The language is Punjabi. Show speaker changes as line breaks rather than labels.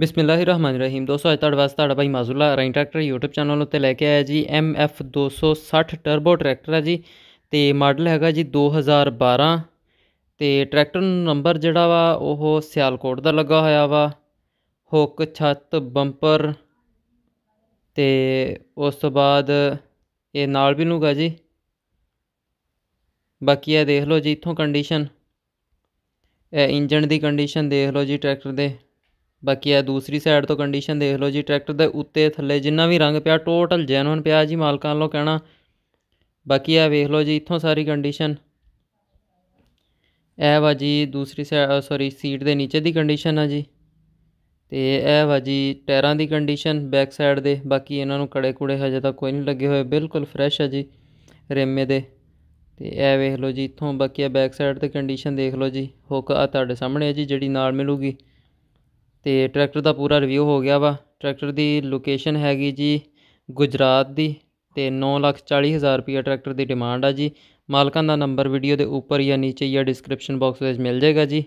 ਬਿਸਮਿਲ੍ਲਾਹਿਰਰਹਿਮਾਨਿਰਰਹੀਮ ਦੋਸਤੋ ਅੱਜ ਤੁਹਾਡੇ ਵਾਸਤੇ ਤੁਹਾਡਾ ਭਾਈ ਮਾਜ਼ੂਲਾ ਰਾਈਨ ਟਰੈਕਟਰ YouTube ਚੈਨਲ ਉੱਤੇ ਲੈ ਕੇ ਆਇਆ ਜੀ MF 260 ਟਰਬੋ ਟਰੈਕਟਰ ਹੈ ਜੀ ਤੇ ਮਾਡਲ ਹੈਗਾ ਜੀ 2012 ਤੇ ਟਰੈਕਟਰ ਨੰਬਰ ਜਿਹੜਾ ਵਾ ਉਹ ਸਿਆਲਕੋਟ ਦਾ ਲੱਗਾ ਹੋਇਆ ਵਾ ਹੁੱਕ ਛੱਤ ਬੰਪਰ ਤੇ ਉਸ ਤੋਂ ਬਾਅਦ ਇਹ ਨਾਲ ਵੀ ਨੂਗਾ ਜੀ ਬਾਕੀ ਇਹ ਦੇਖ ਲਓ ਜੀ ਇੱਥੋਂ ਕੰਡੀਸ਼ਨ ਇਹ ਇੰਜਨ ਦੀ ਕੰਡੀਸ਼ਨ ਦੇਖ ਲਓ ਜੀ ਟਰੈਕਟਰ ਦੇ ਬਾਕੀ ਆ ਦੂਸਰੀ ਸਾਈਡ ਤੋਂ ਕੰਡੀਸ਼ਨ ਦੇਖ ਲਓ ਜੀ ਟਰੈਕਟਰ ਦੇ ਉੱਤੇ ਥੱਲੇ ਜਿੰਨਾ ਵੀ ਰੰਗ ਪਿਆ ਟੋਟਲ ਜੈਨੂਨ ਪਿਆ ਜੀ ਮਾਲਕਾਂ ਵੱਲੋਂ ਕਹਿਣਾ ਬਾਕੀ ਆ ਵੇਖ ਲਓ ਜੀ ਇੱਥੋਂ ਸਾਰੀ ਕੰਡੀਸ਼ਨ ਇਹ ਵਾ ਜੀ ਦੂਸਰੀ ਸਾਈਡ ਸੌਰੀ ਸੀਟ ਦੇ ਨੀਚੇ ਦੀ ਕੰਡੀਸ਼ਨ ਆ ਜੀ ਤੇ ਇਹ ਵਾ ਜੀ ਟਾਇਰਾਂ ਦੀ ਕੰਡੀਸ਼ਨ ਬੈਕ ਸਾਈਡ ਦੇ ਬਾਕੀ ਇਹਨਾਂ ਨੂੰ ਕੜੇ ਕੁੜੇ ਹਜੇ ਤੱਕ ਕੋਈ ਨਹੀਂ ਲੱਗੇ ਹੋਏ ਬਿਲਕੁਲ ਫਰੈਸ਼ ਆ ਜੀ ਰੇਮੇ ਦੇ ਤੇ ਇਹ ਵੇਖ ਲਓ ਜੀ ਇੱਥੋਂ ਬਾਕੀ ਆ ਬੈਕ ਸਾਈਡ ਤੇ ਕੰਡੀਸ਼ਨ ਦੇਖ ਲਓ ਜੀ ਹੁੱਕ ਆ ਤੁਹਾਡੇ ਸਾਹਮਣੇ ਆ ਜੀ ਜਿਹੜੀ ਨਾਲ ਮਿਲੂਗੀ ਤੇ ਟਰੈਕਟਰ ਦਾ ਪੂਰਾ ਰਿਵਿਊ ਹੋ ਗਿਆ ਵਾ ਟਰੈਕਟਰ ਦੀ ਲੋਕੇਸ਼ਨ ਹੈਗੀ ਜੀ ਗੁਜਰਾਤ ਦੀ ਤੇ 940000 ਲੱਖ ਹਜ਼ਾਰ ਟਰੈਕਟਰ ਦੀ ਡਿਮਾਂਡ ਆ ਜੀ ਮਾਲਕਾਂ ਦਾ ਨੰਬਰ ਵੀਡੀਓ ਦੇ ਉੱਪਰ ਜਾਂ ਨੀਚੇ ਜਾਂ ਡਿਸਕ੍ਰਿਪਸ਼ਨ ਬਾਕਸ ਵਿੱਚ ਮਿਲ ਜਾਏਗਾ ਜੀ